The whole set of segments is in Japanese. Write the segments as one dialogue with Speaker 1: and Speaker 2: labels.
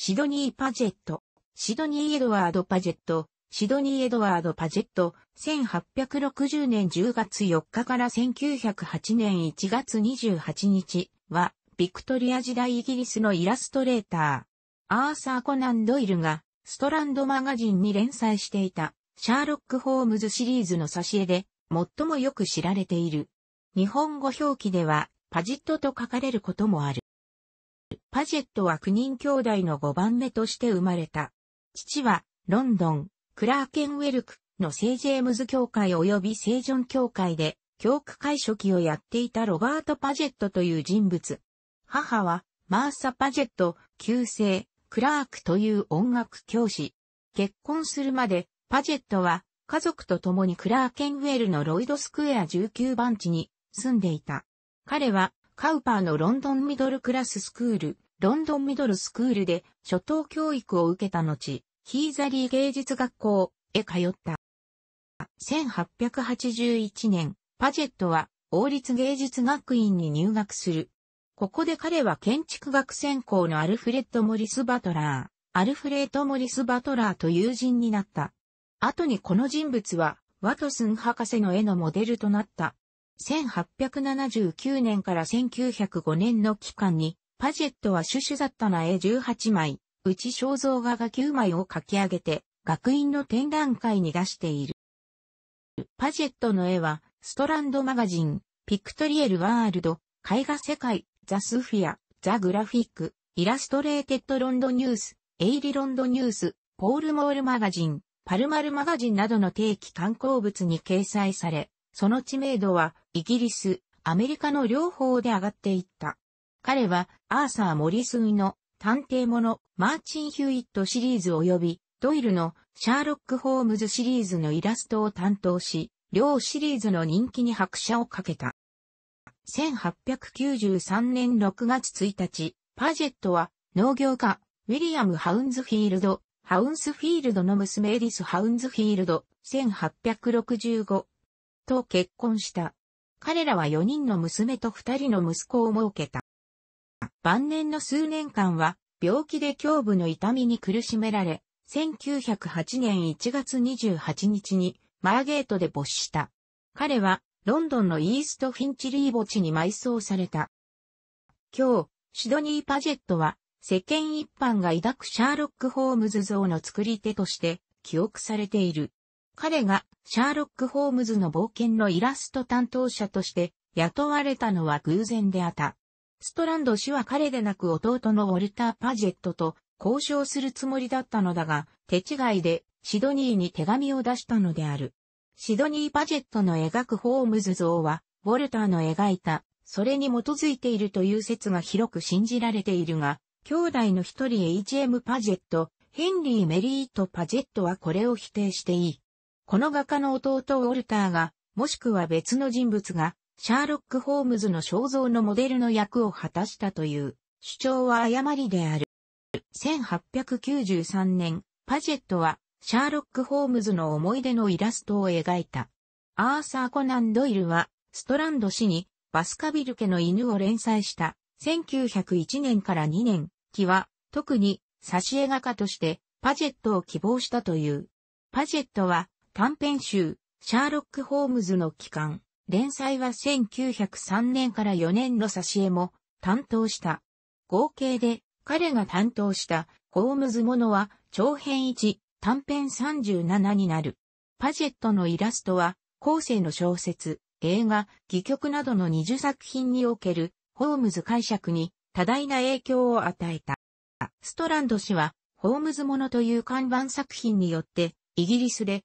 Speaker 1: シドニー・パジェット、シドニー・エドワード・パジェット、シドニー・エドワード・パジェット、1860年10月4日から1908年1月28日は、ビクトリア時代イギリスのイラストレーター、アーサー・コナン・ドイルが、ストランドマガジンに連載していた、シャーロック・ホームズシリーズの挿絵で、最もよく知られている。日本語表記では、パジットと書かれることもある。パジェットは9人兄弟の5番目として生まれた。父は、ロンドン、クラーケンウェルクの聖ジェームズ教会及び聖ジョン教会で、教区会初期をやっていたロバート・パジェットという人物。母は、マーサ・パジェット、旧姓、クラークという音楽教師。結婚するまで、パジェットは、家族と共にクラーケンウェルのロイドスクエア19番地に住んでいた。彼は、カウパーのロンドンミドルクラススクール、ロンドンミドルスクールで初等教育を受けた後、ヒーザリー芸術学校へ通った。1881年、パジェットは王立芸術学院に入学する。ここで彼は建築学専攻のアルフレッド・モリス・バトラー、アルフレート・モリス・バトラーと友人になった。後にこの人物は、ワトスン博士の絵のモデルとなった。1879年から1905年の期間に、パジェットはシュシュザッタな絵18枚、うち肖像画が9枚を描き上げて、学院の展覧会に出している。パジェットの絵は、ストランドマガジン、ピクトリエルワールド、絵画世界、ザ・スフィア、ザ・グラフィック、イラストレーテッド・ロンドニュース、エイリ・ロンドニュース、ポール・モール・マガジン、パルマル・マガジンなどの定期刊行物に掲載され、その知名度はイギリス、アメリカの両方で上がっていった。彼は、アーサー・モリスイの探偵者、マーチン・ヒュイットシリーズ及び、ドイルのシャーロック・ホームズシリーズのイラストを担当し、両シリーズの人気に拍車をかけた。1893年6月1日、パジェットは農業家、ウィリアム・ハウンズフィールド、ハウンズフィールドの娘エリス・ハウンズフィールド、1865と結婚した。彼らは4人の娘と2人の息子を設けた。晩年の数年間は、病気で胸部の痛みに苦しめられ、1908年1月28日にマーゲートで没した。彼はロンドンのイーストフィンチリー墓地に埋葬された。今日、シドニー・パジェットは世間一般が抱くシャーロック・ホームズ像の作り手として記憶されている。彼がシャーロック・ホームズの冒険のイラスト担当者として雇われたのは偶然であった。ストランド氏は彼でなく弟のウォルター・パジェットと交渉するつもりだったのだが、手違いでシドニーに手紙を出したのである。シドニー・パジェットの描くホームズ像は、ウォルターの描いた、それに基づいているという説が広く信じられているが、兄弟の一人 H.M. パジェット、ヘンリー・メリーとパジェットはこれを否定していい。この画家の弟ウォルターが、もしくは別の人物が、シャーロック・ホームズの肖像のモデルの役を果たしたという主張は誤りである。1893年、パジェットは、シャーロック・ホームズの思い出のイラストを描いた。アーサー・コナン・ドイルは、ストランド氏に、バスカビル家の犬を連載した、1901年から2年、期は、特に、挿絵画家として、パジェットを希望したという。パジェットは、短編集、シャーロック・ホームズの期間、連載は1903年から4年の挿絵も担当した。合計で彼が担当したホームズものは長編1、短編37になる。パジェットのイラストは後世の小説、映画、戯曲などの20作品におけるホームズ解釈に多大な影響を与えた。ストランド氏はホームズものという看板作品によってイギリスで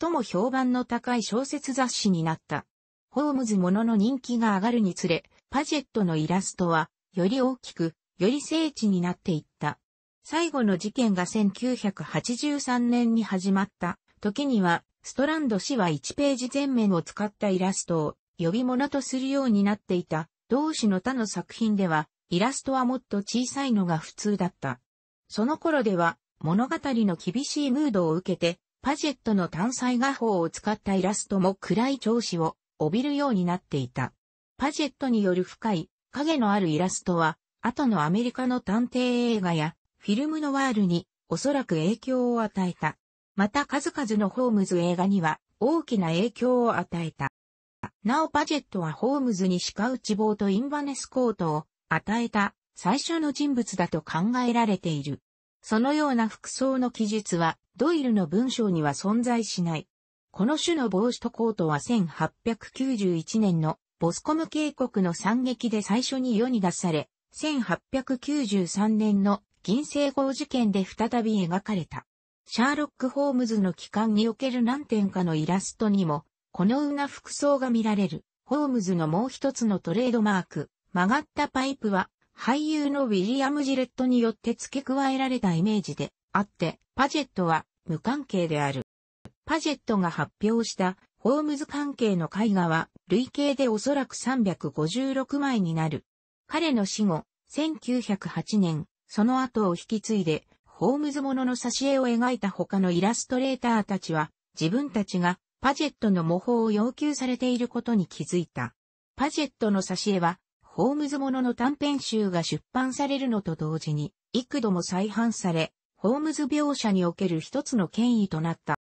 Speaker 1: 最も評判の高い小説雑誌になった。ホームズものの人気が上がるにつれ、パジェットのイラストは、より大きく、より精緻になっていった。最後の事件が1983年に始まった時には、ストランド氏は1ページ全面を使ったイラストを呼び物とするようになっていた。同氏の他の作品では、イラストはもっと小さいのが普通だった。その頃では、物語の厳しいムードを受けて、パジェットの単細画法を使ったイラストも暗い調子を帯びるようになっていた。パジェットによる深い影のあるイラストは、後のアメリカの探偵映画やフィルムのワールにおそらく影響を与えた。また数々のホームズ映画には大きな影響を与えた。なおパジェットはホームズに鹿内棒とインバネスコートを与えた最初の人物だと考えられている。そのような服装の記述は、ドイルの文章には存在しない。この種の帽子とコートは1891年のボスコム渓谷の惨劇で最初に世に出され、1893年の銀星号事件で再び描かれた。シャーロック・ホームズの帰還における何点かのイラストにも、このような服装が見られる。ホームズのもう一つのトレードマーク、曲がったパイプは、俳優のウィリアム・ジレットによって付け加えられたイメージであって、パジェットは無関係である。パジェットが発表したホームズ関係の絵画は累計でおそらく356枚になる。彼の死後、1908年、その後を引き継いで、ホームズものの挿絵を描いた他のイラストレーターたちは、自分たちがパジェットの模倣を要求されていることに気づいた。パジェットの挿絵はホームズものの短編集が出版されるのと同時に、幾度も再販され、ホームズ描写における一つの権威となった。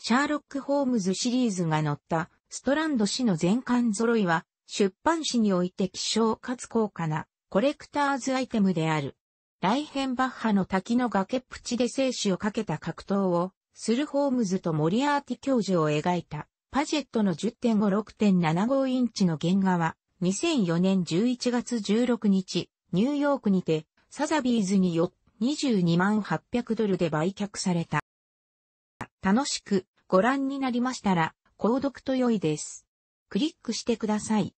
Speaker 1: シャーロック・ホームズシリーズが載ったストランド氏の全巻揃いは出版誌において希少かつ高価なコレクターズアイテムである。ライヘンバッハの滝の崖っぷちで生死をかけた格闘をするホームズとモリアーティ教授を描いたパジェットの10.56.75インチの原画は2004年11月16日、ニューヨークにて、サザビーズによ、22万800ドルで売却された。楽しくご覧になりましたら、購読と良いです。クリックしてください。